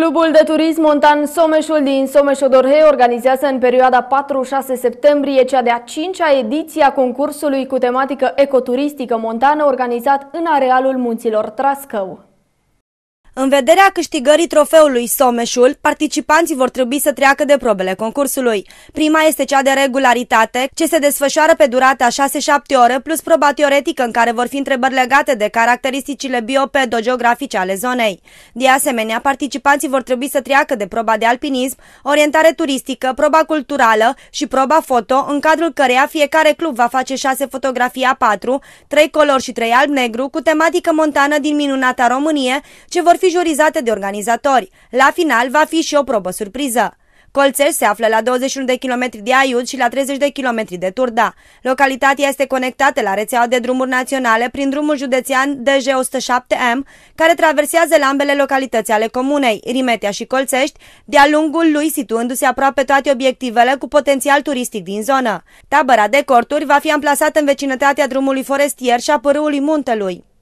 Clubul de turism montan Someșul din someș organizează în perioada 4-6 septembrie cea de-a cincea ediție a concursului cu tematică ecoturistică montană organizat în arealul munților Trascău. În vederea câștigării trofeului Someșul, participanții vor trebui să treacă de probele concursului. Prima este cea de regularitate, ce se desfășoară pe durata 6-7 ore, plus proba teoretică în care vor fi întrebări legate de caracteristicile biopedogeografice ale zonei. De asemenea, participanții vor trebui să treacă de proba de alpinism, orientare turistică, proba culturală și proba foto, în cadrul căreia fiecare club va face 6 fotografii A4, 3 color și 3 alb-negru, cu tematică montană din minunata Românie, ce vor fi jurizate de organizatori. La final va fi și o probă surpriză. Colțel se află la 21 de km de Aiud și la 30 de km de Turda. Localitatea este conectată la rețeaua de drumuri naționale prin drumul județean DG107M, care traversează la ambele localități ale comunei, Rimetea și Colțești, de-a lungul lui situându-se aproape toate obiectivele cu potențial turistic din zonă. Tabăra de corturi va fi amplasată în vecinătatea drumului forestier și a părâului muntelui.